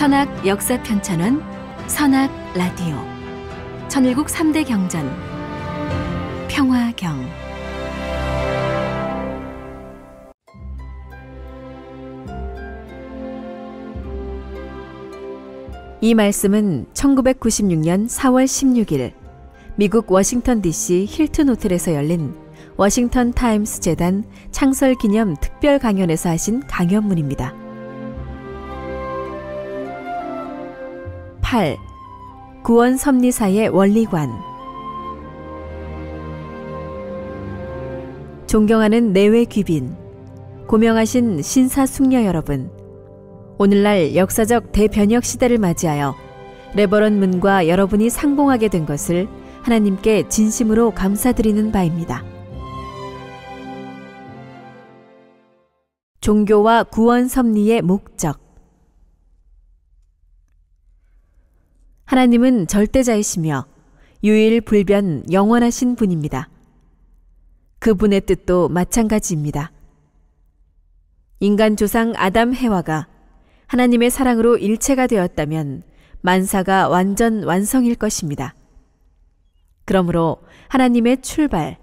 선악 역사 편찬원 선악 라디오 천일국 3대 경전 평화경 이 말씀은 1996년 4월 16일 미국 워싱턴 DC 힐튼 호텔에서 열린 워싱턴 타임스 재단 창설 기념 특별 강연에서 하신 강연문입니다. 8. 구원 섭리사의 원리관 존경하는 내외 귀빈, 고명하신 신사 숙녀 여러분, 오늘날 역사적 대변혁 시대를 맞이하여 레버런 문과 여러분이 상봉하게 된 것을 하나님께 진심으로 감사드리는 바입니다. 종교와 구원 섭리의 목적 하나님은 절대자이시며 유일불변 영원하신 분입니다. 그분의 뜻도 마찬가지입니다. 인간 조상 아담 해와가 하나님의 사랑으로 일체가 되었다면 만사가 완전 완성일 것입니다. 그러므로 하나님의 출발,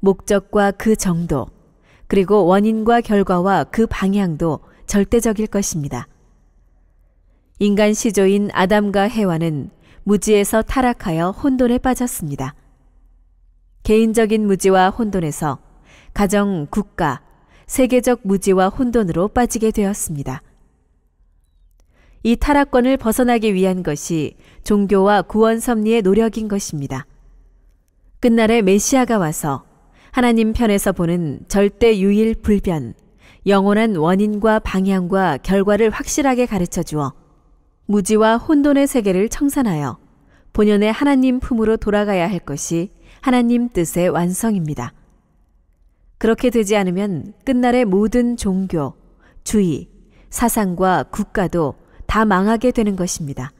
목적과 그 정도, 그리고 원인과 결과와 그 방향도 절대적일 것입니다. 인간 시조인 아담과 해와는 무지에서 타락하여 혼돈에 빠졌습니다. 개인적인 무지와 혼돈에서 가정, 국가, 세계적 무지와 혼돈으로 빠지게 되었습니다. 이 타락권을 벗어나기 위한 것이 종교와 구원 섭리의 노력인 것입니다. 끝날에 메시아가 와서 하나님 편에서 보는 절대 유일 불변, 영원한 원인과 방향과 결과를 확실하게 가르쳐 주어 무지와 혼돈의 세계를 청산하여 본연의 하나님 품으로 돌아가야 할 것이 하나님 뜻의 완성입니다. 그렇게 되지 않으면 끝날의 모든 종교, 주의, 사상과 국가도 다 망하게 되는 것입니다.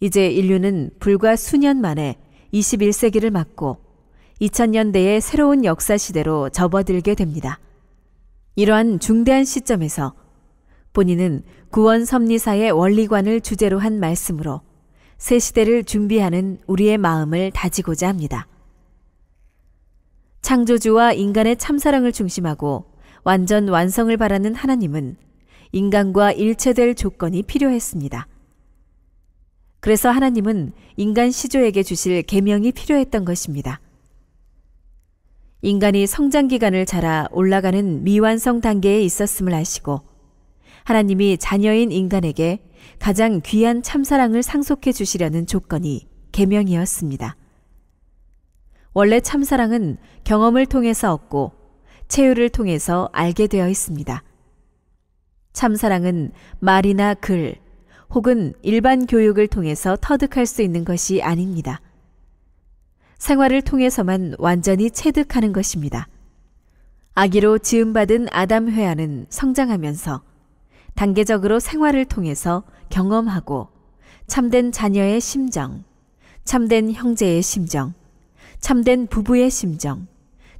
이제 인류는 불과 수년 만에 21세기를 맞고 2000년대의 새로운 역사 시대로 접어들게 됩니다. 이러한 중대한 시점에서 본인은 구원 섭리사의 원리관을 주제로 한 말씀으로 새 시대를 준비하는 우리의 마음을 다지고자 합니다. 창조주와 인간의 참사랑을 중심하고 완전 완성을 바라는 하나님은 인간과 일체될 조건이 필요했습니다. 그래서 하나님은 인간 시조에게 주실 계명이 필요했던 것입니다. 인간이 성장 기간을 자라 올라가는 미완성 단계에 있었음을 아시고 하나님이 자녀인 인간에게 가장 귀한 참사랑을 상속해 주시려는 조건이 계명이었습니다. 원래 참사랑은 경험을 통해서 얻고 체유를 통해서 알게 되어 있습니다. 참사랑은 말이나 글 혹은 일반 교육을 통해서 터득할 수 있는 것이 아닙니다. 생활을 통해서만 완전히 체득하는 것입니다. 아기로 지음받은 아담 회아는 성장하면서 단계적으로 생활을 통해서 경험하고 참된 자녀의 심정, 참된 형제의 심정, 참된 부부의 심정,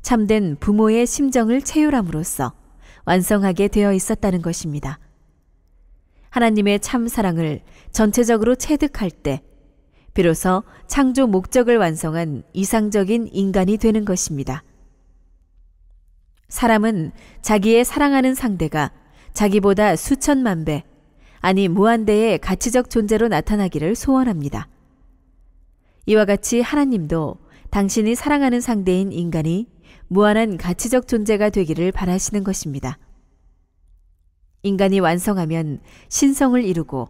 참된 부모의 심정을 채율함으로써 완성하게 되어 있었다는 것입니다. 하나님의 참 사랑을 전체적으로 체득할 때 비로소 창조 목적을 완성한 이상적인 인간이 되는 것입니다. 사람은 자기의 사랑하는 상대가 자기보다 수천만 배, 아니 무한대의 가치적 존재로 나타나기를 소원합니다. 이와 같이 하나님도 당신이 사랑하는 상대인 인간이 무한한 가치적 존재가 되기를 바라시는 것입니다. 인간이 완성하면 신성을 이루고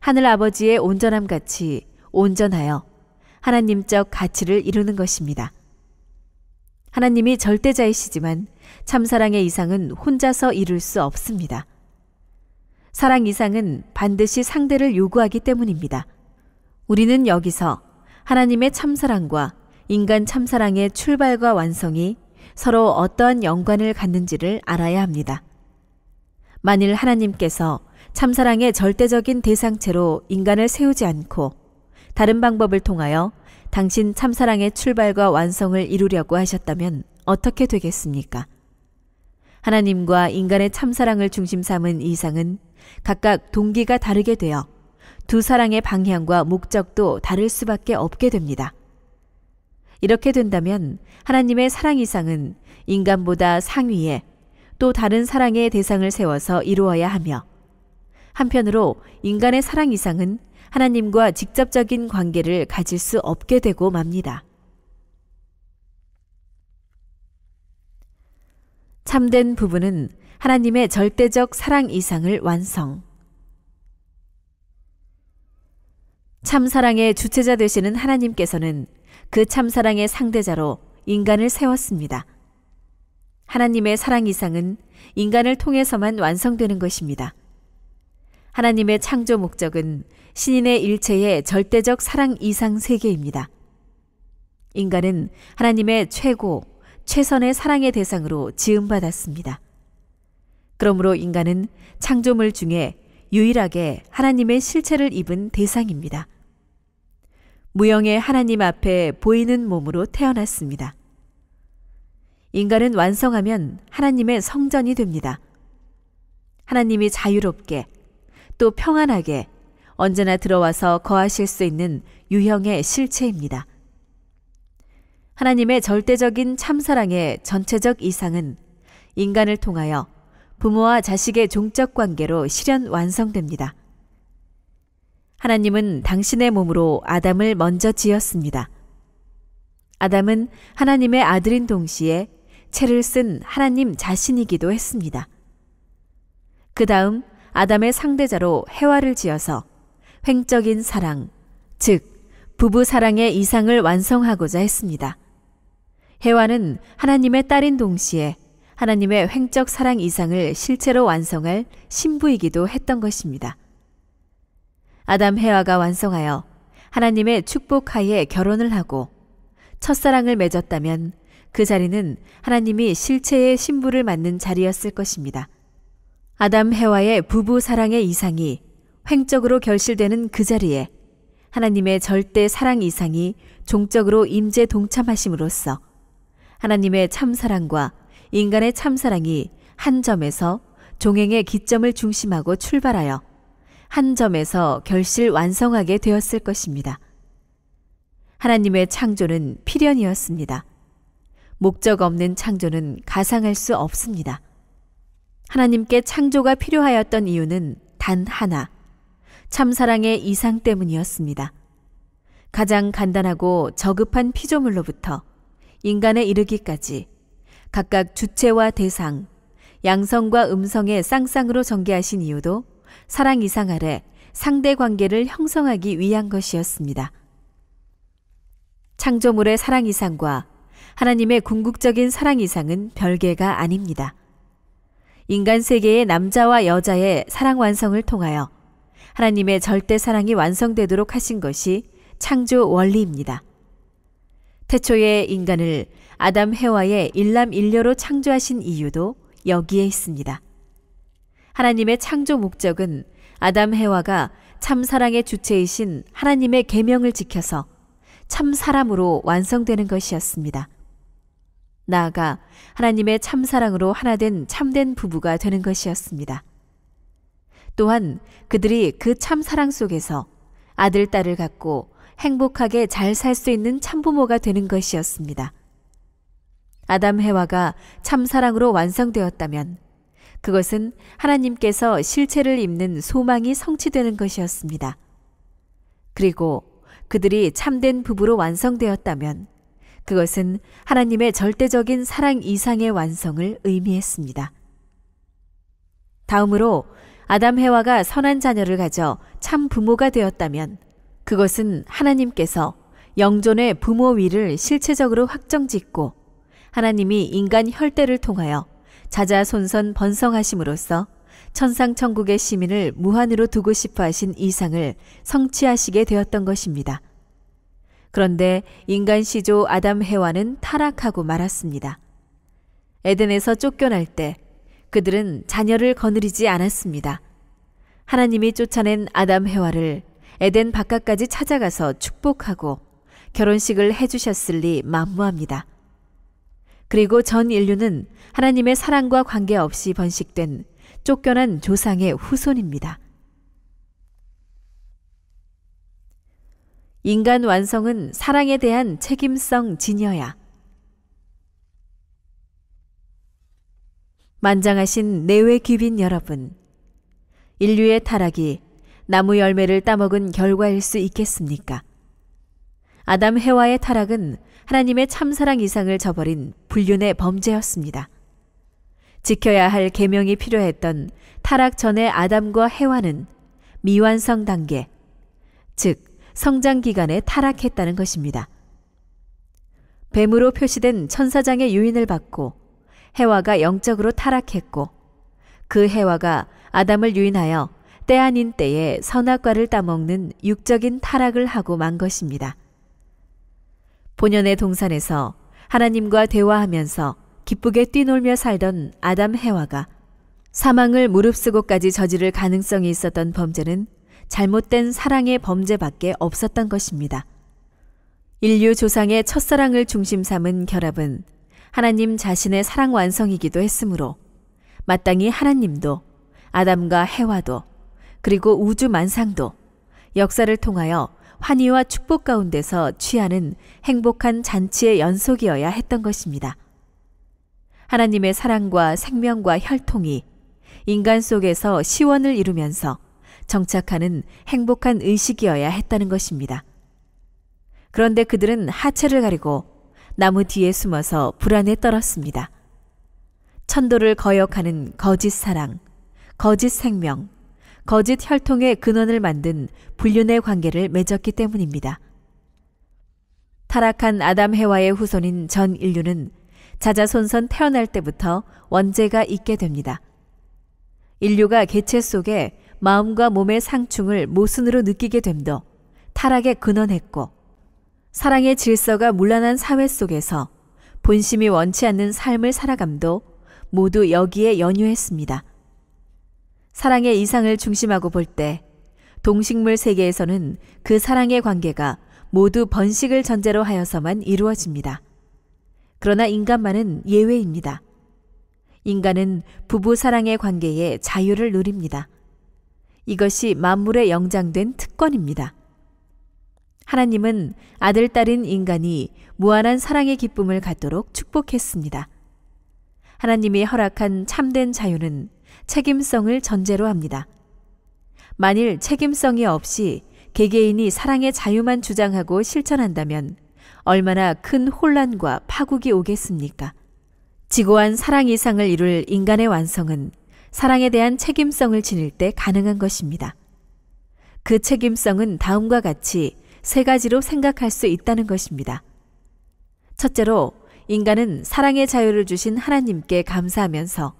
하늘 아버지의 온전함 같이 온전하여 하나님적 가치를 이루는 것입니다. 하나님이 절대자이시지만 참사랑의 이상은 혼자서 이룰 수 없습니다. 사랑 이상은 반드시 상대를 요구하기 때문입니다. 우리는 여기서 하나님의 참사랑과 인간 참사랑의 출발과 완성이 서로 어떠한 연관을 갖는지를 알아야 합니다. 만일 하나님께서 참사랑의 절대적인 대상체로 인간을 세우지 않고 다른 방법을 통하여 당신 참사랑의 출발과 완성을 이루려고 하셨다면 어떻게 되겠습니까? 하나님과 인간의 참사랑을 중심 삼은 이상은 각각 동기가 다르게 되어 두 사랑의 방향과 목적도 다를 수밖에 없게 됩니다. 이렇게 된다면 하나님의 사랑 이상은 인간보다 상위에 또 다른 사랑의 대상을 세워서 이루어야 하며 한편으로 인간의 사랑 이상은 하나님과 직접적인 관계를 가질 수 없게 되고 맙니다. 참된 부부는 하나님의 절대적 사랑 이상을 완성. 참사랑의 주체자 되시는 하나님께서는 그 참사랑의 상대자로 인간을 세웠습니다. 하나님의 사랑 이상은 인간을 통해서만 완성되는 것입니다. 하나님의 창조 목적은 신인의 일체의 절대적 사랑 이상 세계입니다. 인간은 하나님의 최고, 최선의 사랑의 대상으로 지음받았습니다. 그러므로 인간은 창조물 중에 유일하게 하나님의 실체를 입은 대상입니다. 무형의 하나님 앞에 보이는 몸으로 태어났습니다. 인간은 완성하면 하나님의 성전이 됩니다. 하나님이 자유롭게 또 평안하게 언제나 들어와서 거하실 수 있는 유형의 실체입니다. 하나님의 절대적인 참사랑의 전체적 이상은 인간을 통하여 부모와 자식의 종적 관계로 실현 완성됩니다. 하나님은 당신의 몸으로 아담을 먼저 지었습니다. 아담은 하나님의 아들인 동시에 채를 쓴 하나님 자신이기도 했습니다. 그 다음 아담의 상대자로 해화를 지어서 횡적인 사랑, 즉, 부부 사랑의 이상을 완성하고자 했습니다. 해와는 하나님의 딸인 동시에 하나님의 횡적 사랑 이상을 실체로 완성할 신부이기도 했던 것입니다. 아담 해와가 완성하여 하나님의 축복하에 결혼을 하고 첫사랑을 맺었다면 그 자리는 하나님이 실체의 신부를 맡는 자리였을 것입니다. 아담 해와의 부부 사랑의 이상이 횡적으로 결실되는 그 자리에 하나님의 절대 사랑 이상이 종적으로 임재 동참하심으로써 하나님의 참사랑과 인간의 참사랑이 한 점에서 종행의 기점을 중심하고 출발하여 한 점에서 결실 완성하게 되었을 것입니다. 하나님의 창조는 필연이었습니다. 목적 없는 창조는 가상할 수 없습니다. 하나님께 창조가 필요하였던 이유는 단 하나, 참사랑의 이상 때문이었습니다. 가장 간단하고 저급한 피조물로부터 인간에 이르기까지 각각 주체와 대상, 양성과 음성의 쌍쌍으로 전개하신 이유도 사랑 이상 아래 상대 관계를 형성하기 위한 것이었습니다. 창조물의 사랑 이상과 하나님의 궁극적인 사랑 이상은 별개가 아닙니다. 인간 세계의 남자와 여자의 사랑 완성을 통하여 하나님의 절대 사랑이 완성되도록 하신 것이 창조 원리입니다. 태초에 인간을 아담 해와의 일남일녀로 창조하신 이유도 여기에 있습니다. 하나님의 창조 목적은 아담 해와가 참 사랑의 주체이신 하나님의 계명을 지켜서 참 사람으로 완성되는 것이었습니다. 나아가 하나님의 참 사랑으로 하나된 참된 부부가 되는 것이었습니다. 또한 그들이 그 참 사랑 속에서 아들, 딸을 갖고 행복하게 잘 살 수 있는 참부모가 되는 것이었습니다. 아담 해와가 참 사랑으로 완성되었다면 그것은 하나님께서 실체를 입는 소망이 성취되는 것이었습니다. 그리고 그들이 참된 부부로 완성되었다면 그것은 하나님의 절대적인 사랑 이상의 완성을 의미했습니다. 다음으로 아담 해와가 선한 자녀를 가져 참 부모가 되었다면 그것은 하나님께서 영존의 부모 위를 실체적으로 확정짓고 하나님이 인간 혈대를 통하여 자자손선 번성하심으로써 천상천국의 시민을 무한으로 두고 싶어 하신 이상을 성취하시게 되었던 것입니다. 그런데 인간 시조 아담 해와는 타락하고 말았습니다. 에덴에서 쫓겨날 때 그들은 자녀를 거느리지 않았습니다. 하나님이 쫓아낸 아담 해와를 에덴 바깥까지 찾아가서 축복하고 결혼식을 해주셨을 리 만무합니다. 그리고 전 인류는 하나님의 사랑과 관계없이 번식된 쫓겨난 조상의 후손입니다. 인간 완성은 사랑에 대한 책임성 지녀야 만장하신 내외 귀빈 여러분, 인류의 타락이 나무 열매를 따먹은 결과일 수 있겠습니까? 아담 해와의 타락은 하나님의 참사랑 이상을 저버린 불륜의 범죄였습니다. 지켜야 할 계명이 필요했던 타락 전의 아담과 해와는 미완성 단계, 즉 성장 기간에 타락했다는 것입니다. 뱀으로 표시된 천사장의 유인을 받고 해와가 영적으로 타락했고 그 해와가 아담을 유인하여 때 아닌 때에 선악과를 따먹는 육적인 타락을 하고 만 것입니다. 본연의 동산에서 하나님과 대화하면서 기쁘게 뛰놀며 살던 아담 해와가 사망을 무릅쓰고까지 저지를 가능성이 있었던 범죄는 잘못된 사랑의 범죄밖에 없었던 것입니다. 인류 조상의 첫사랑을 중심 삼은 결합은 하나님 자신의 사랑 완성이기도 했으므로 마땅히 하나님도 아담과 해와도 그리고 우주 만상도 역사를 통하여 환희와 축복 가운데서 취하는 행복한 잔치의 연속이어야 했던 것입니다. 하나님의 사랑과 생명과 혈통이 인간 속에서 시원을 이루면서 정착하는 행복한 의식이어야 했다는 것입니다. 그런데 그들은 하체를 가리고 나무 뒤에 숨어서 불안에 떨었습니다. 천도를 거역하는 거짓 사랑, 거짓 생명, 거짓 혈통의 근원을 만든 불륜의 관계를 맺었기 때문입니다. 타락한 아담 해와의 후손인 전 인류는 자자손선 태어날 때부터 원죄가 있게 됩니다. 인류가 개체 속에 마음과 몸의 상충을 모순으로 느끼게 됨도 타락의 근원했고 사랑의 질서가 물란한 사회 속에서 본심이 원치 않는 삶을 살아감도 모두 여기에 연유했습니다. 사랑의 이상을 중심하고 볼 때 동식물 세계에서는 그 사랑의 관계가 모두 번식을 전제로 하여서만 이루어집니다. 그러나 인간만은 예외입니다. 인간은 부부 사랑의 관계에 자유를 누립니다. 이것이 만물에 영장된 특권입니다. 하나님은 아들, 딸인 인간이 무한한 사랑의 기쁨을 갖도록 축복했습니다. 하나님이 허락한 참된 자유는 책임성을 전제로 합니다. 만일 책임성이 없이 개개인이 사랑의 자유만 주장하고 실천한다면 얼마나 큰 혼란과 파국이 오겠습니까? 지고한 사랑 이상을 이룰 인간의 완성은 사랑에 대한 책임성을 지닐 때 가능한 것입니다. 그 책임성은 다음과 같이 세 가지로 생각할 수 있다는 것입니다. 첫째로 인간은 사랑의 자유를 주신 하나님께 감사하면서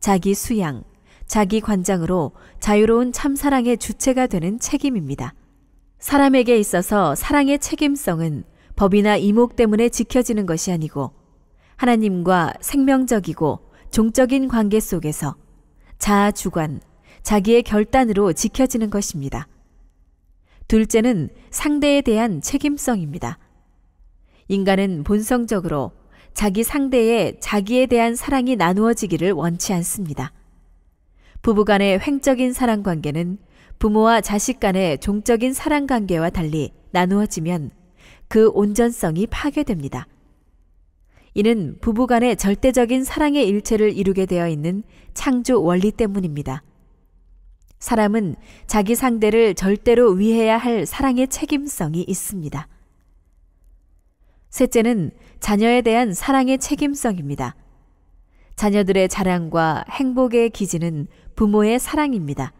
자기 수양, 자기 관장으로 자유로운 참사랑의 주체가 되는 책임입니다. 사람에게 있어서 사랑의 책임성은 법이나 이목 때문에 지켜지는 것이 아니고 하나님과 생명적이고 종적인 관계 속에서 자아 주관, 자기의 결단으로 지켜지는 것입니다. 둘째는 상대에 대한 책임성입니다. 인간은 본성적으로 자기 상대에 자기에 대한 사랑이 나누어지기를 원치 않습니다. 부부 간의 횡적인 사랑 관계는 부모와 자식 간의 종적인 사랑 관계와 달리 나누어지면 그 온전성이 파괴됩니다. 이는 부부 간의 절대적인 사랑의 일체를 이루게 되어 있는 창조 원리 때문입니다. 사람은 자기 상대를 절대로 위해야 할 사랑의 책임성이 있습니다. 셋째는 자녀에 대한 사랑의 책임성입니다. 자녀들의 자랑과 행복의 기지는 부모의 사랑입니다.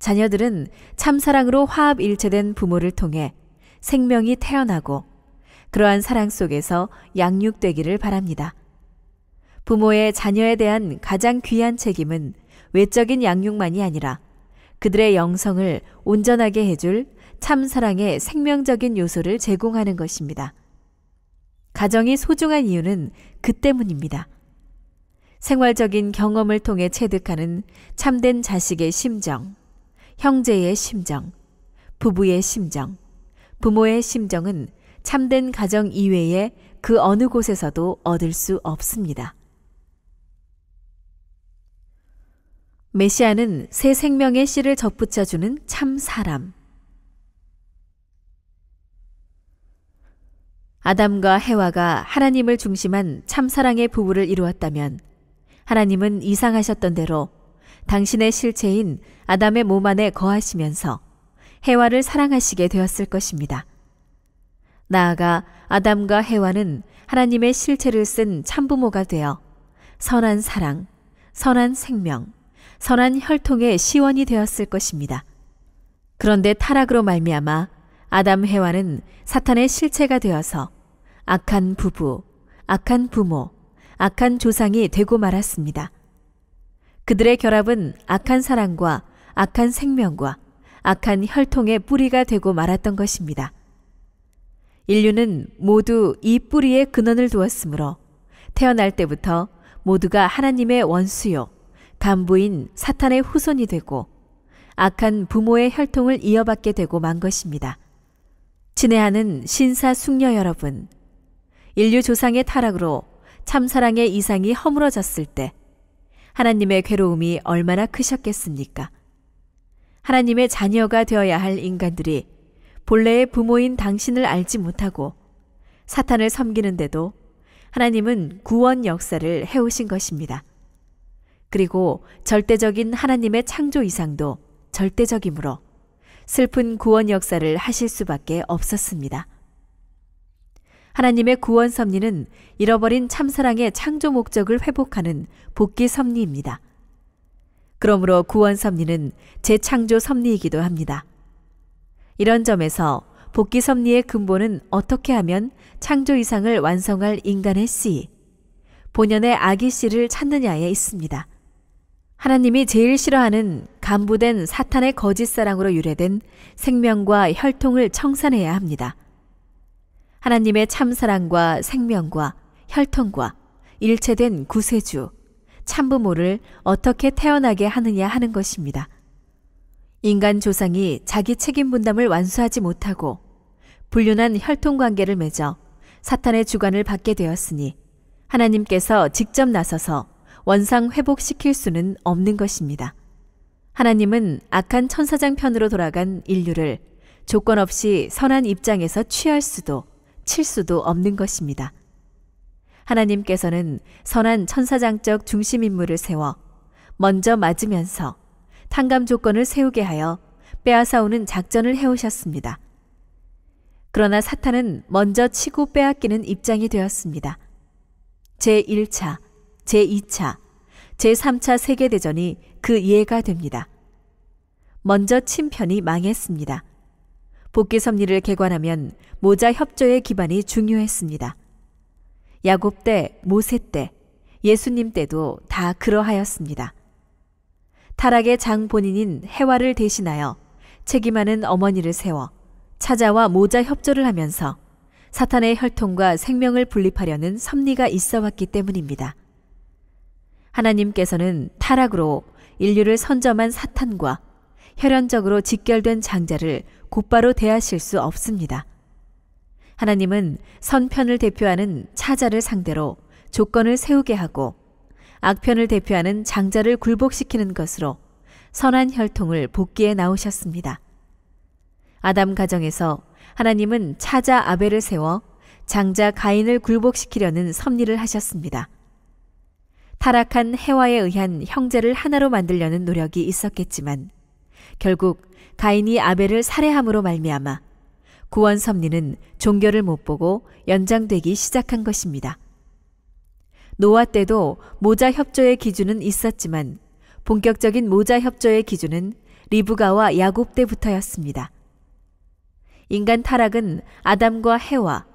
자녀들은 참사랑으로 화합 일체된 부모를 통해 생명이 태어나고 그러한 사랑 속에서 양육되기를 바랍니다. 부모의 자녀에 대한 가장 귀한 책임은 외적인 양육만이 아니라 그들의 영성을 온전하게 해줄 참사랑의 생명적인 요소를 제공하는 것입니다. 가정이 소중한 이유는 그 때문입니다. 생활적인 경험을 통해 체득하는 참된 자식의 심정, 형제의 심정, 부부의 심정, 부모의 심정은 참된 가정 이외에 그 어느 곳에서도 얻을 수 없습니다. 메시아는 새 생명의 씨를 접붙여주는 참 사람. 아담과 해와가 하나님을 중심한 참 사랑의 부부를 이루었다면 하나님은 이상하셨던 대로 당신의 실체인 아담의 몸 안에 거하시면서 해와를 사랑하시게 되었을 것입니다. 나아가 아담과 해와는 하나님의 실체를 쓴 참부모가 되어 선한 사랑, 선한 생명, 선한 혈통의 시원이 되었을 것입니다. 그런데 타락으로 말미암아 아담 해와는 사탄의 실체가 되어서 악한 부부, 악한 부모, 악한 조상이 되고 말았습니다. 그들의 결합은 악한 사랑과 악한 생명과 악한 혈통의 뿌리가 되고 말았던 것입니다. 인류는 모두 이 뿌리에 근원을 두었으므로 태어날 때부터 모두가 하나님의 원수요, 간부인 사탄의 후손이 되고 악한 부모의 혈통을 이어받게 되고 만 것입니다. 친애하는 신사 숙녀 여러분, 인류 조상의 타락으로 참사랑의 이상이 허물어졌을 때 하나님의 괴로움이 얼마나 크셨겠습니까? 하나님의 자녀가 되어야 할 인간들이 본래의 부모인 당신을 알지 못하고 사탄을 섬기는데도 하나님은 구원 역사를 해오신 것입니다. 그리고 절대적인 하나님의 창조 이상도 절대적이므로 슬픈 구원 역사를 하실 수밖에 없었습니다. 하나님의 구원 섭리는 잃어버린 참사랑의 창조 목적을 회복하는 복귀 섭리입니다. 그러므로 구원 섭리는 재창조 섭리이기도 합니다. 이런 점에서 복귀 섭리의 근본은 어떻게 하면 창조 이상을 완성할 인간의 씨, 본연의 아기 씨를 찾느냐에 있습니다. 하나님이 제일 싫어하는 간부된 사탄의 거짓 사랑으로 유래된 생명과 혈통을 청산해야 합니다. 하나님의 참 사랑과 생명과 혈통과 일체된 구세주, 참부모를 어떻게 태어나게 하느냐 하는 것입니다. 인간 조상이 자기 책임 분담을 완수하지 못하고 불륜한 혈통 관계를 맺어 사탄의 주관을 받게 되었으니 하나님께서 직접 나서서 원상 회복시킬 수는 없는 것입니다. 하나님은 악한 천사장 편으로 돌아간 인류를 조건 없이 선한 입장에서 취할 수도 칠 수도 없는 것입니다. 하나님께서는 선한 천사장적 중심 인물을 세워 먼저 맞으면서 탕감 조건을 세우게 하여 빼앗아오는 작전을 해오셨습니다. 그러나 사탄은 먼저 치고 빼앗기는 입장이 되었습니다. 제1차 제2차, 제3차 세계대전이 그 예가 됩니다. 먼저 침편이 망했습니다. 복귀 섭리를 개관하면 모자 협조의 기반이 중요했습니다. 야곱 때, 모세 때, 예수님 때도 다 그러하였습니다. 타락의 장 본인인 해와를 대신하여 책임하는 어머니를 세워 찾아와 모자 협조를 하면서 사탄의 혈통과 생명을 분립하려는 섭리가 있어 왔기 때문입니다. 하나님께서는 타락으로 인류를 선점한 사탄과 혈연적으로 직결된 장자를 곧바로 대하실 수 없습니다. 하나님은 선편을 대표하는 차자를 상대로 조건을 세우게 하고 악편을 대표하는 장자를 굴복시키는 것으로 선한 혈통을 복귀해 나오셨습니다. 아담 가정에서 하나님은 차자 아벨을 세워 장자 가인을 굴복시키려는 섭리를 하셨습니다. 타락한 해와에 의한 형제를 하나로 만들려는 노력이 있었겠지만 결국 가인이 아벨을 살해함으로 말미암아 구원 섭리는 종교를 못 보고 연장되기 시작한 것입니다. 노아 때도 모자 협조의 기준은 있었지만 본격적인 모자 협조의 기준은 리브가와 야곱 때부터였습니다. 인간 타락은 아담과 해와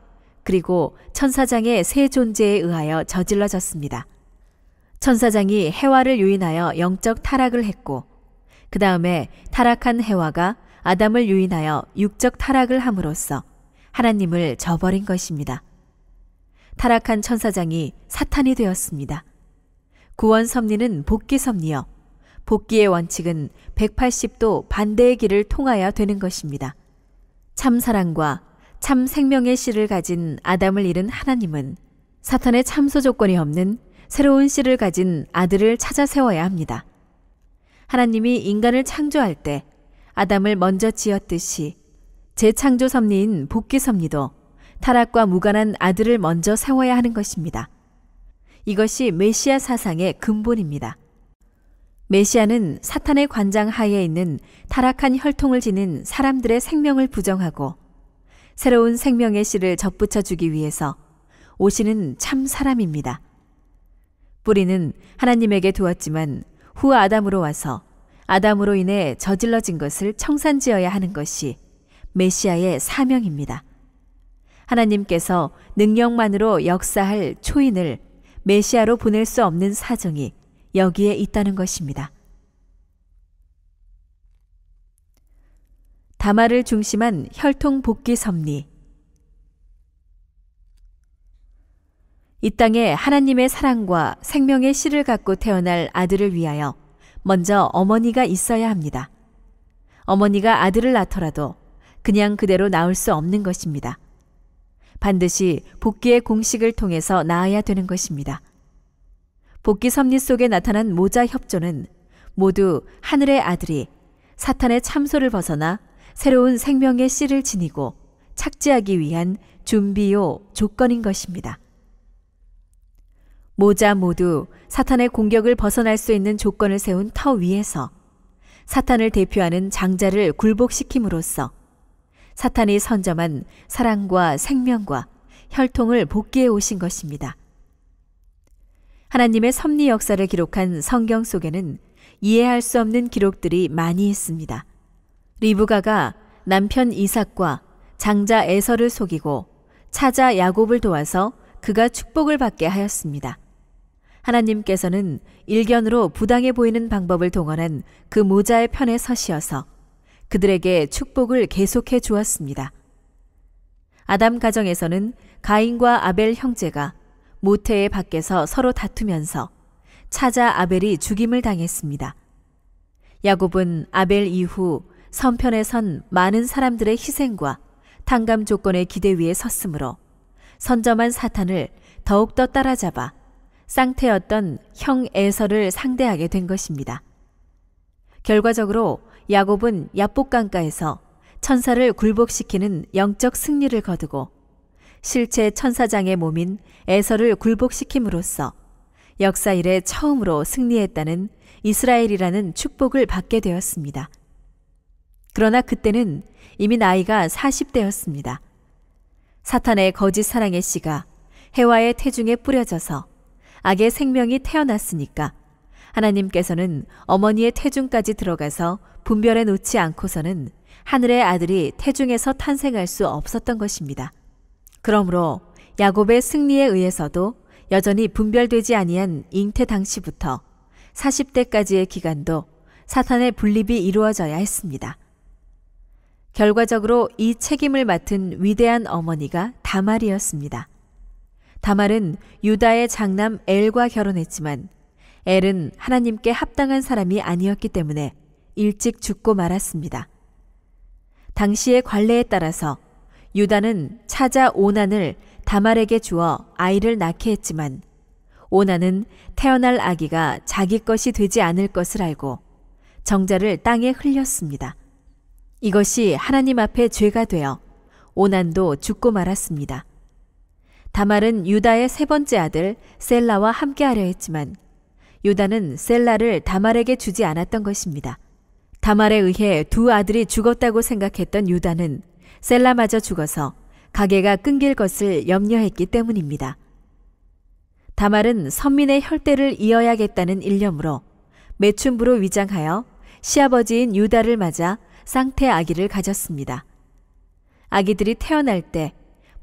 그리고 천사장의 세 존재에 의하여 저질러졌습니다. 천사장이 해와를 유인하여 영적 타락을 했고 그 다음에 타락한 해와가 아담을 유인하여 육적 타락을 함으로써 하나님을 저버린 것입니다. 타락한 천사장이 사탄이 되었습니다. 구원 섭리는 복귀 섭리여 복귀의 원칙은 180도 반대의 길을 통하여 되는 것입니다. 참 사랑과 참 생명의 씨를 가진 아담을 잃은 하나님은 사탄의 참소 조건이 없는 새로운 씨를 가진 아들을 찾아 세워야 합니다. 하나님이 인간을 창조할 때 아담을 먼저 지었듯이 재창조 섭리인 복귀 섭리도 타락과 무관한 아들을 먼저 세워야 하는 것입니다. 이것이 메시아 사상의 근본입니다. 메시아는 사탄의 관장 하에 있는 타락한 혈통을 지닌 사람들의 생명을 부정하고 새로운 생명의 씨를 접붙여 주기 위해서 오시는 참 사람입니다. 뿌리는 하나님에게 두었지만 후 아담으로 와서 아담으로 인해 저질러진 것을 청산지어야 하는 것이 메시아의 사명입니다. 하나님께서 능력만으로 역사할 초인을 메시아로 보낼 수 없는 사정이 여기에 있다는 것입니다. 다마를 중심한 혈통 복귀 섭리 이 땅에 하나님의 사랑과 생명의 씨를 갖고 태어날 아들을 위하여 먼저 어머니가 있어야 합니다. 어머니가 아들을 낳더라도 그냥 그대로 낳을 수 없는 것입니다. 반드시 복귀의 공식을 통해서 낳아야 되는 것입니다. 복귀 섭리 속에 나타난 모자 협조는 모두 하늘의 아들이 사탄의 참소를 벗어나 새로운 생명의 씨를 지니고 착지하기 위한 준비요 조건인 것입니다. 모자 모두 사탄의 공격을 벗어날 수 있는 조건을 세운 터 위에서 사탄을 대표하는 장자를 굴복시킴으로써 사탄이 선점한 사랑과 생명과 혈통을 복귀해 오신 것입니다. 하나님의 섭리 역사를 기록한 성경 속에는 이해할 수 없는 기록들이 많이 있습니다. 리브가가 남편 이삭과 장자 에서를 속이고 찾아 야곱을 도와서 그가 축복을 받게 하였습니다. 하나님께서는 일견으로 부당해 보이는 방법을 동원한 그 모자의 편에 서시어서 그들에게 축복을 계속해 주었습니다. 아담 가정에서는 가인과 아벨 형제가 모태의 밖에서 서로 다투면서 찾아 아벨이 죽임을 당했습니다. 야곱은 아벨 이후 선편에선 많은 사람들의 희생과 탕감 조건의 기대 위에 섰으므로 선점한 사탄을 더욱더 따라잡아 쌍태였던 형 에서를 상대하게 된 것입니다. 결과적으로 야곱은 야복강가에서 천사를 굴복시키는 영적 승리를 거두고 실체 천사장의 몸인 에서를 굴복시킴으로써 역사 이래 처음으로 승리했다는 이스라엘이라는 축복을 받게 되었습니다. 그러나 그때는 이미 나이가 40대였습니다. 사탄의 거짓 사랑의 씨가 해와의 태중에 뿌려져서 악의 생명이 태어났으니까 하나님께서는 어머니의 태중까지 들어가서 분별해 놓지 않고서는 하늘의 아들이 태중에서 탄생할 수 없었던 것입니다. 그러므로 야곱의 승리에 의해서도 여전히 분별되지 아니한 잉태 당시부터 40대까지의 기간도 사탄의 분립이 이루어져야 했습니다. 결과적으로 이 책임을 맡은 위대한 어머니가 다말이었습니다. 다말은 유다의 장남 엘과 결혼했지만 엘은 하나님께 합당한 사람이 아니었기 때문에 일찍 죽고 말았습니다. 당시의 관례에 따라서 유다는 찾아 오난을 다말에게 주어 아이를 낳게 했지만 오난은 태어날 아기가 자기 것이 되지 않을 것을 알고 정자를 땅에 흘렸습니다. 이것이 하나님 앞에 죄가 되어 오난도 죽고 말았습니다. 다말은 유다의 세 번째 아들 셀라와 함께하려 했지만 유다는 셀라를 다말에게 주지 않았던 것입니다. 다말에 의해 두 아들이 죽었다고 생각했던 유다는 셀라마저 죽어서 가게가 끊길 것을 염려했기 때문입니다. 다말은 선민의 혈대를 이어야겠다는 일념으로 매춘부로 위장하여 시아버지인 유다를 맞아 쌍태 아기를 가졌습니다. 아기들이 태어날 때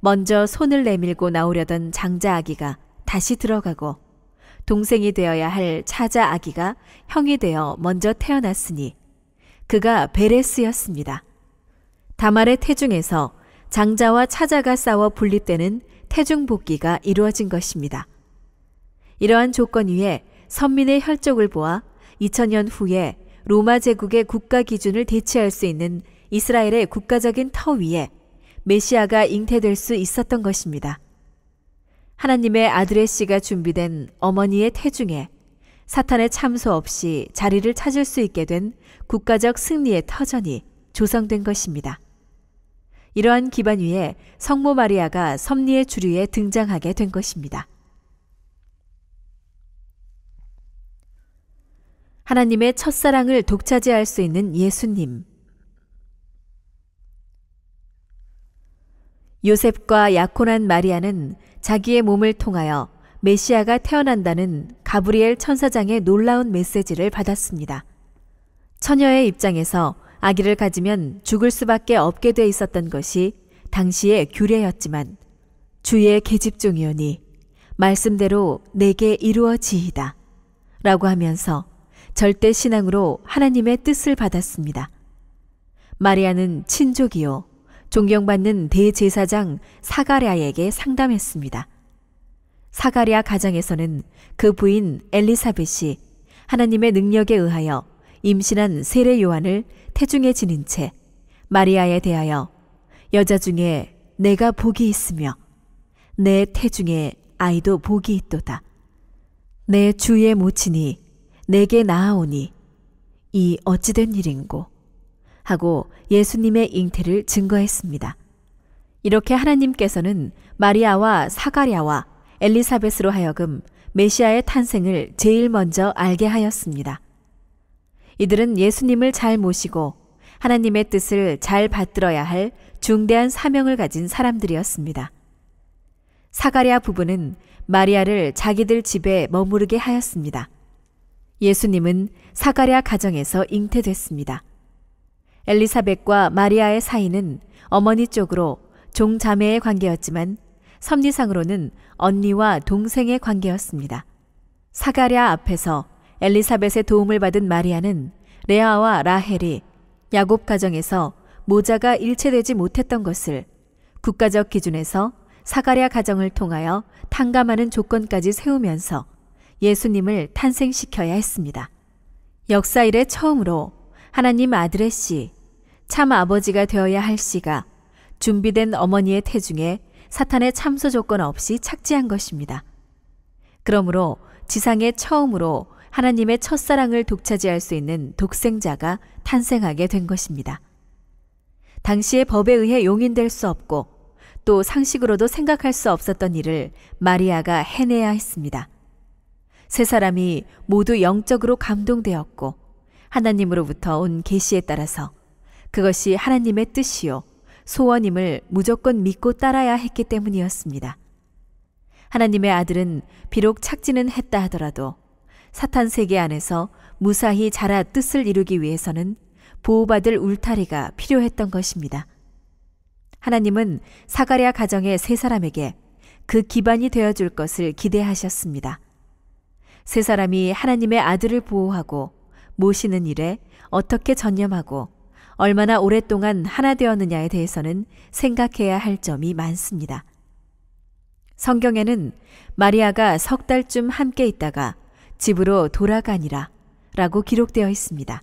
먼저 손을 내밀고 나오려던 장자 아기가 다시 들어가고 동생이 되어야 할 차자 아기가 형이 되어 먼저 태어났으니 그가 베레스였습니다. 다말의 태중에서 장자와 차자가 싸워 분리되는 태중복귀가 이루어진 것입니다. 이러한 조건 위에 선민의 혈족을 보아 2000년 후에 로마 제국의 국가 기준을 대체할 수 있는 이스라엘의 국가적인 터 위에 메시아가 잉태될 수 있었던 것입니다. 하나님의 아들의 씨가 준비된 어머니의 태중에 사탄의 참소 없이 자리를 찾을 수 있게 된 국가적 승리의 터전이 조성된 것입니다. 이러한 기반 위에 성모 마리아가 섭리의 주류에 등장하게 된 것입니다. 하나님의 첫사랑을 독차지할 수 있는 예수님. 요셉과 약혼한 마리아는 자기의 몸을 통하여 메시아가 태어난다는 가브리엘 천사장의 놀라운 메시지를 받았습니다. 처녀의 입장에서 아기를 가지면 죽을 수밖에 없게 돼 있었던 것이 당시의 규례였지만 주의 계집종이오니 말씀대로 내게 이루어지이다 라고 하면서 절대 신앙으로 하나님의 뜻을 받았습니다. 마리아는 친족이요 존경받는 대제사장 사가랴에게 상담했습니다. 사가랴 가정에서는 그 부인 엘리사벳이 하나님의 능력에 의하여 임신한 세례 요한을 태중에 지닌 채 마리아에 대하여 여자 중에 내가 복이 있으며 내 태중에 아이도 복이 있도다. 내 주의 모친이 내게 나아오니 이 어찌된 일인고. 하고 예수님의 잉태를 증거했습니다. 이렇게 하나님께서는 마리아와 사가랴와 엘리사벳으로 하여금 메시아의 탄생을 제일 먼저 알게 하였습니다. 이들은 예수님을 잘 모시고 하나님의 뜻을 잘 받들어야 할 중대한 사명을 가진 사람들이었습니다. 사가랴 부부는 마리아를 자기들 집에 머무르게 하였습니다. 예수님은 사가랴 가정에서 잉태됐습니다. 엘리사벳과 마리아의 사이는 어머니 쪽으로 종자매의 관계였지만 섭리상으로는 언니와 동생의 관계였습니다. 사가랴 앞에서 엘리사벳의 도움을 받은 마리아는 레아와 라헬이 야곱 가정에서 모자가 일체되지 못했던 것을 국가적 기준에서 사가랴 가정을 통하여 탕감하는 조건까지 세우면서 예수님을 탄생시켜야 했습니다. 역사 일에 처음으로 하나님 아들의 씨참 아버지가 되어야 할 씨가 준비된 어머니의 태중에 사탄의 참소 조건 없이 착지한 것입니다. 그러므로 지상에 처음으로 하나님의 첫사랑을 독차지할 수 있는 독생자가 탄생하게 된 것입니다. 당시의 법에 의해 용인될 수 없고 또 상식으로도 생각할 수 없었던 일을 마리아가 해내야 했습니다. 세 사람이 모두 영적으로 감동되었고 하나님으로부터 온 계시에 따라서 그것이 하나님의 뜻이요. 소원임을 무조건 믿고 따라야 했기 때문이었습니다. 하나님의 아들은 비록 착지는 했다 하더라도 사탄 세계 안에서 무사히 자라 뜻을 이루기 위해서는 보호받을 울타리가 필요했던 것입니다. 하나님은 사가랴 가정의 세 사람에게 그 기반이 되어 줄 것을 기대하셨습니다. 세 사람이 하나님의 아들을 보호하고 모시는 일에 어떻게 전념하고 얼마나 오랫동안 하나 되었느냐에 대해서는 생각해야 할 점이 많습니다. 성경에는 마리아가 석 달쯤 함께 있다가 집으로 돌아가니라 라고 기록되어 있습니다.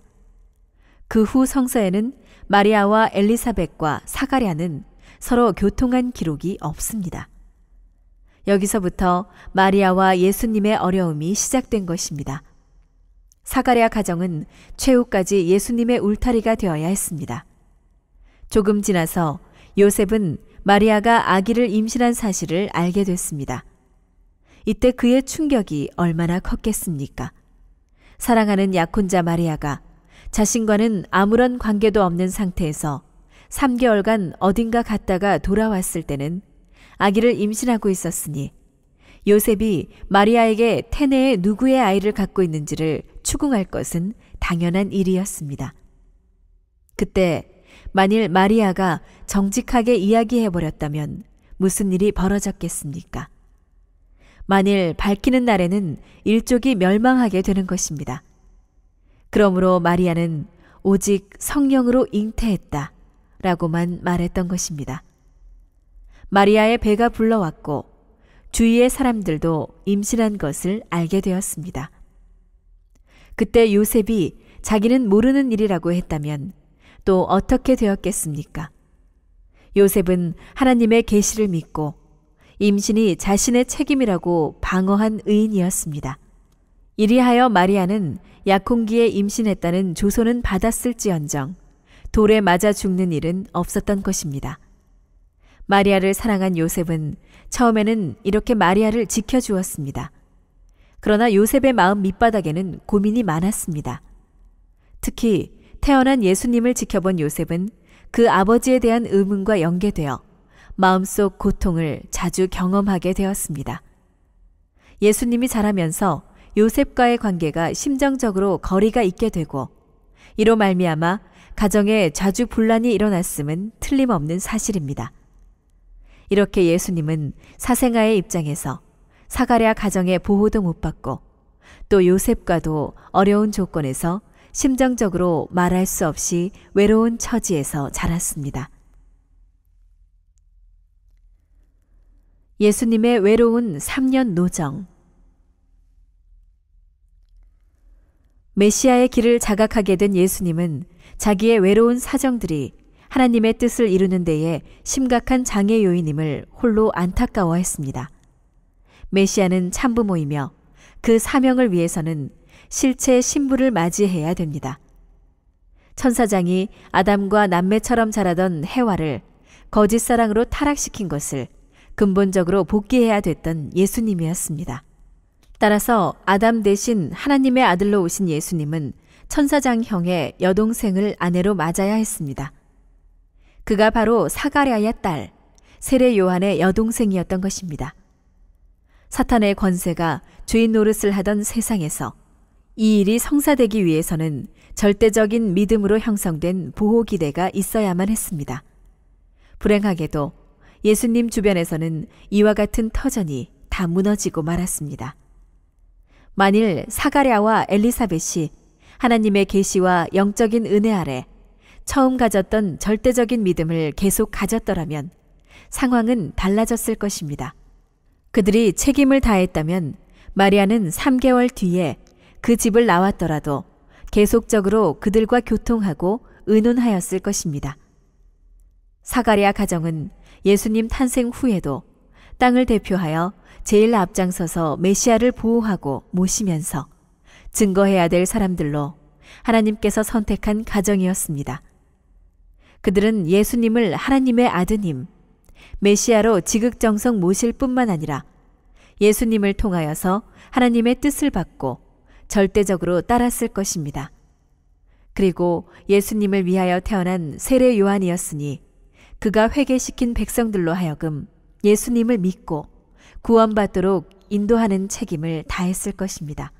그 후 성서에는 마리아와 엘리사벳과 사가랴는 서로 교통한 기록이 없습니다. 여기서부터 마리아와 예수님의 어려움이 시작된 것입니다. 사가랴 가정은 최후까지 예수님의 울타리가 되어야 했습니다. 조금 지나서 요셉은 마리아가 아기를 임신한 사실을 알게 됐습니다. 이때 그의 충격이 얼마나 컸겠습니까? 사랑하는 약혼자 마리아가 자신과는 아무런 관계도 없는 상태에서 3개월간 어딘가 갔다가 돌아왔을 때는 아기를 임신하고 있었으니 요셉이 마리아에게 테네의 누구의 아이를 갖고 있는지를 추궁할 것은 당연한 일이었습니다. 그때 만일 마리아가 정직하게 이야기해버렸다면 무슨 일이 벌어졌겠습니까? 만일 밝히는 날에는 일족이 멸망하게 되는 것입니다. 그러므로 마리아는 오직 성령으로 잉태했다 라고만 말했던 것입니다. 마리아의 배가 불러왔고 주위의 사람들도 임신한 것을 알게 되었습니다. 그때 요셉이 자기는 모르는 일이라고 했다면 또 어떻게 되었겠습니까? 요셉은 하나님의 계시를 믿고 임신이 자신의 책임이라고 방어한 의인이었습니다. 이리하여 마리아는 약혼기에 임신했다는 조소는 받았을지언정 돌에 맞아 죽는 일은 없었던 것입니다. 마리아를 사랑한 요셉은 처음에는 이렇게 마리아를 지켜주었습니다. 그러나 요셉의 마음 밑바닥에는 고민이 많았습니다. 특히 태어난 예수님을 지켜본 요셉은 그 아버지에 대한 의문과 연계되어 마음속 고통을 자주 경험하게 되었습니다. 예수님이 자라면서 요셉과의 관계가 심정적으로 거리가 있게 되고 이로 말미암아 가정에 자주 분란이 일어났음은 틀림없는 사실입니다. 이렇게 예수님은 사생아의 입장에서 사가랴 가정의 보호도 못 받고 또 요셉과도 어려운 조건에서 심정적으로 말할 수 없이 외로운 처지에서 자랐습니다. 예수님의 외로운 3년 노정 메시아의 길을 자각하게 된 예수님은 자기의 외로운 사정들이 하나님의 뜻을 이루는 데에 심각한 장애 요인임을 홀로 안타까워했습니다. 메시아는 참부모이며 그 사명을 위해서는 실체 신부를 맞이해야 됩니다. 천사장이 아담과 남매처럼 자라던 해와를 거짓 사랑으로 타락시킨 것을 근본적으로 복귀해야 됐던 예수님이었습니다. 따라서 아담 대신 하나님의 아들로 오신 예수님은 천사장형의 여동생을 아내로 맞아야 했습니다. 그가 바로 사가랴의 딸, 세례 요한의 여동생이었던 것입니다. 사탄의 권세가 죄인 노릇을 하던 세상에서 이 일이 성사되기 위해서는 절대적인 믿음으로 형성된 보호 기대가 있어야만 했습니다. 불행하게도 예수님 주변에서는 이와 같은 터전이 다 무너지고 말았습니다. 만일 사가랴와 엘리사벳이 하나님의 계시와 영적인 은혜 아래 처음 가졌던 절대적인 믿음을 계속 가졌더라면 상황은 달라졌을 것입니다. 그들이 책임을 다했다면 마리아는 3개월 뒤에 그 집을 나왔더라도 계속적으로 그들과 교통하고 의논하였을 것입니다. 사가리아 가정은 예수님 탄생 후에도 땅을 대표하여 제일 앞장서서 메시아를 보호하고 모시면서 증거해야 될 사람들로 하나님께서 선택한 가정이었습니다. 그들은 예수님을 하나님의 아드님, 메시아로 지극정성 모실 뿐만 아니라 예수님을 통하여서 하나님의 뜻을 받고 절대적으로 따랐을 것입니다. 그리고 예수님을 위하여 태어난 세례 요한이었으니 그가 회개시킨 백성들로 하여금 예수님을 믿고 구원받도록 인도하는 책임을 다했을 것입니다.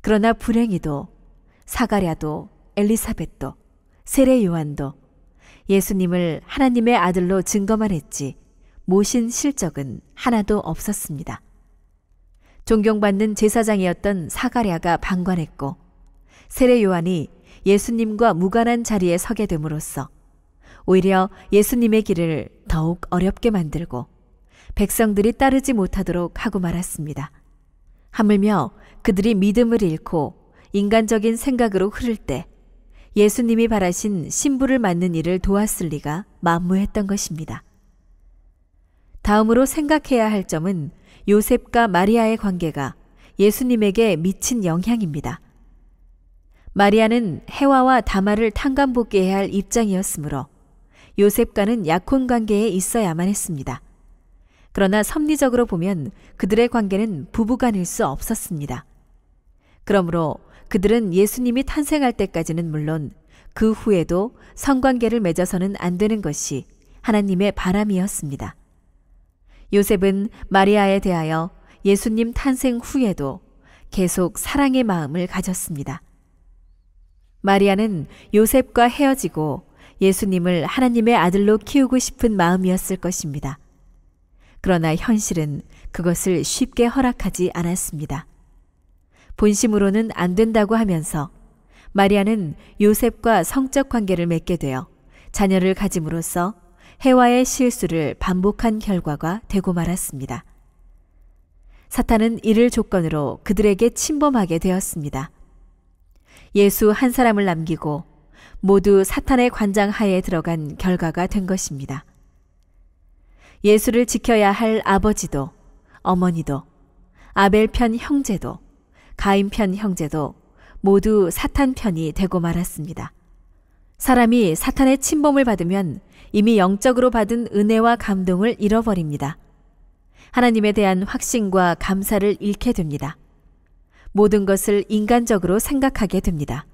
그러나 불행히도 사가랴도 엘리사벳도 세례 요한도 예수님을 하나님의 아들로 증거만 했지 모신 실적은 하나도 없었습니다. 존경받는 제사장이었던 사가랴가 방관했고 세례 요한이 예수님과 무관한 자리에 서게 됨으로써 오히려 예수님의 길을 더욱 어렵게 만들고 백성들이 따르지 못하도록 하고 말았습니다. 하물며 그들이 믿음을 잃고 인간적인 생각으로 흐를 때 예수님이 바라신 신부를 맞는 일을 도왔을 리가 만무했던 것입니다. 다음으로 생각해야 할 점은 요셉과 마리아의 관계가 예수님에게 미친 영향입니다. 마리아는 해와와 다마를 탄감복게 해야 할 입장이었으므로 요셉과는 약혼 관계에 있어야만 했습니다. 그러나 섭리적으로 보면 그들의 관계는 부부간일 수 없었습니다. 그러므로 그들은 예수님이 탄생할 때까지는 물론 그 후에도 성관계를 맺어서는 안 되는 것이 하나님의 바람이었습니다. 요셉은 마리아에 대하여 예수님 탄생 후에도 계속 사랑의 마음을 가졌습니다. 마리아는 요셉과 헤어지고 예수님을 하나님의 아들로 키우고 싶은 마음이었을 것입니다. 그러나 현실은 그것을 쉽게 허락하지 않았습니다. 본심으로는 안 된다고 하면서 마리아는 요셉과 성적 관계를 맺게 되어 자녀를 가짐으로써 해와의 실수를 반복한 결과가 되고 말았습니다. 사탄은 이를 조건으로 그들에게 침범하게 되었습니다. 예수 한 사람을 남기고 모두 사탄의 관장 하에 들어간 결과가 된 것입니다. 예수를 지켜야 할 아버지도 어머니도 아벨 편 형제도 가인편 형제도 모두 사탄 편이 되고 말았습니다. 사람이 사탄의 침범을 받으면 이미 영적으로 받은 은혜와 감동을 잃어버립니다. 하나님에 대한 확신과 감사를 잃게 됩니다. 모든 것을 인간적으로 생각하게 됩니다.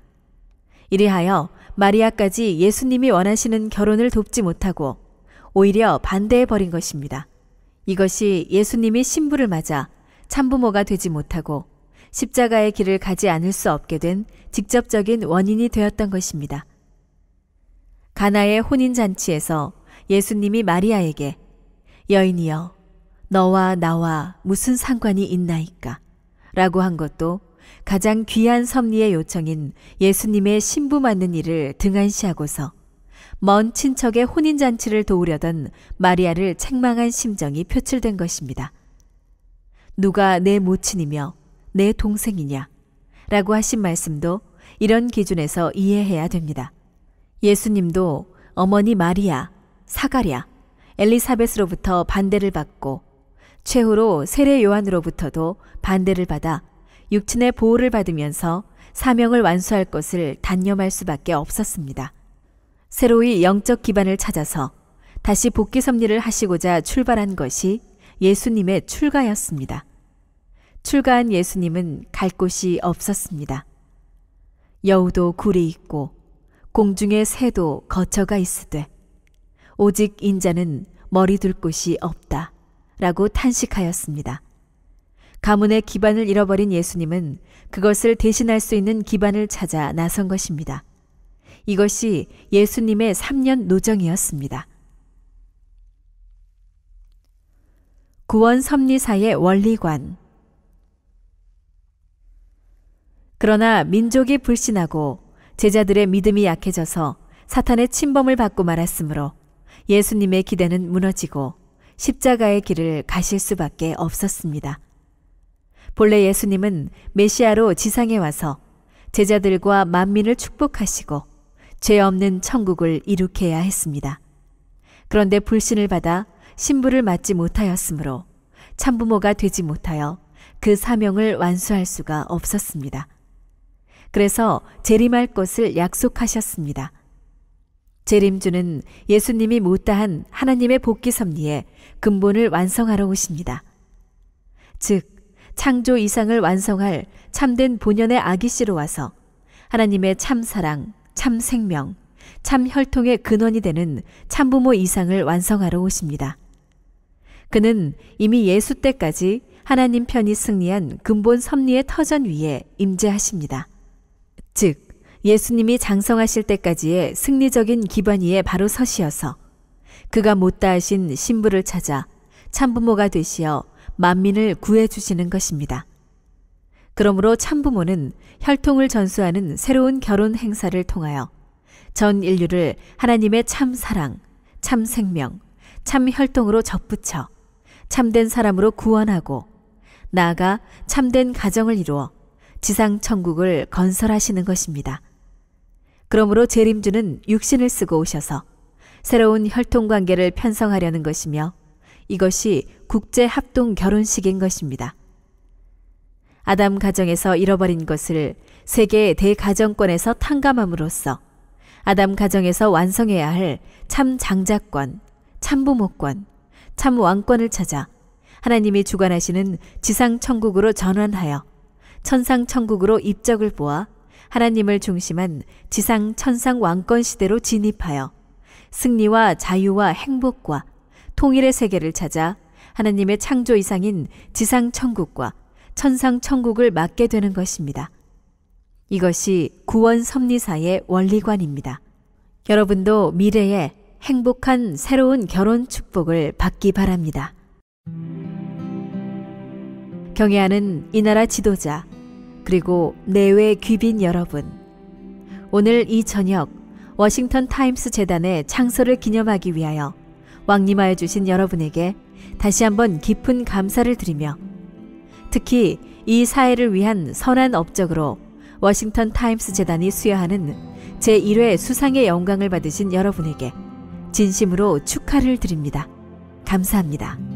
이리하여 마리아까지 예수님이 원하시는 결혼을 돕지 못하고 오히려 반대해 버린 것입니다. 이것이 예수님이 신부를 맞아 참부모가 되지 못하고 십자가의 길을 가지 않을 수 없게 된 직접적인 원인이 되었던 것입니다. 가나의 혼인잔치에서 예수님이 마리아에게 여인이여, 너와 나와 무슨 상관이 있나이까? 라고 한 것도 가장 귀한 섭리의 요청인 예수님의 신부 맞는 일을 등한시하고서 먼 친척의 혼인잔치를 도우려던 마리아를 책망한 심정이 표출된 것입니다. 누가 내 모친이며 내 동생이냐? 라고 하신 말씀도 이런 기준에서 이해해야 됩니다. 예수님도 어머니 마리아, 사가랴, 엘리사벳으로부터 반대를 받고 최후로 세례 요한으로부터도 반대를 받아 육친의 보호를 받으면서 사명을 완수할 것을 단념할 수밖에 없었습니다. 새로이 영적 기반을 찾아서 다시 복귀 섭리를 하시고자 출발한 것이 예수님의 출가였습니다. 출가한 예수님은 갈 곳이 없었습니다. 여우도 굴이 있고 공중의 새도 거처가 있으되 오직 인자는 머리 둘 곳이 없다 라고 탄식하였습니다. 가문의 기반을 잃어버린 예수님은 그것을 대신할 수 있는 기반을 찾아 나선 것입니다. 이것이 예수님의 3년 노정이었습니다. 구원 섭리사의 원리관 그러나 민족이 불신하고 제자들의 믿음이 약해져서 사탄의 침범을 받고 말았으므로 예수님의 기대는 무너지고 십자가의 길을 가실 수밖에 없었습니다. 본래 예수님은 메시아로 지상에 와서 제자들과 만민을 축복하시고 죄 없는 천국을 이룩해야 했습니다. 그런데 불신을 받아 신부를 맞지 못하였으므로 참부모가 되지 못하여 그 사명을 완수할 수가 없었습니다. 그래서 재림할 것을 약속하셨습니다. 재림주는 예수님이 못다한 하나님의 복귀 섭리의 근본을 완성하러 오십니다. 즉, 창조 이상을 완성할 참된 본연의 아기씨로 와서 하나님의 참 사랑, 참 생명, 참 혈통의 근원이 되는 참부모 이상을 완성하러 오십니다. 그는 이미 예수 때까지 하나님 편이 승리한 근본 섭리의 터전 위에 임재하십니다. 즉 예수님이 장성하실 때까지의 승리적인 기반 위에 바로 서시어서 그가 못다 하신 신부를 찾아 참부모가 되시어 만민을 구해 주시는 것입니다. 그러므로 참부모는 혈통을 전수하는 새로운 결혼 행사를 통하여 전 인류를 하나님의 참 사랑, 참 생명, 참 혈통으로 접붙여 참된 사람으로 구원하고 나아가 참된 가정을 이루어 지상 천국을 건설하시는 것입니다. 그러므로 재림주는 육신을 쓰고 오셔서 새로운 혈통 관계를 편성하려는 것이며 이것이 국제 합동 결혼식인 것입니다. 아담 가정에서 잃어버린 것을 세계 대가정권에서 탕감함으로써 아담 가정에서 완성해야 할 참 장자권, 참부모권, 참왕권을 찾아 하나님이 주관하시는 지상 천국으로 전환하여 천상 천국으로 입적을 보아 하나님을 중심한 지상 천상 왕권 시대로 진입하여 승리와 자유와 행복과 통일의 세계를 찾아 하나님의 창조 이상인 지상 천국과 천상 천국을 맡게 되는 것입니다. 이것이 구원 섭리사의 원리관입니다. 여러분도 미래에 행복한 새로운 결혼 축복을 받기 바랍니다. 경애하는 이 나라 지도자 그리고 내외 귀빈 여러분. 오늘 이 저녁 워싱턴 타임스 재단의 창설을 기념하기 위하여 왕님하여 주신 여러분에게 다시 한번 깊은 감사를 드리며 특히 이 사회를 위한 선한 업적으로 워싱턴 타임스 재단이 수여하는 제1회 수상의 영광을 받으신 여러분에게 진심으로 축하를 드립니다. 감사합니다.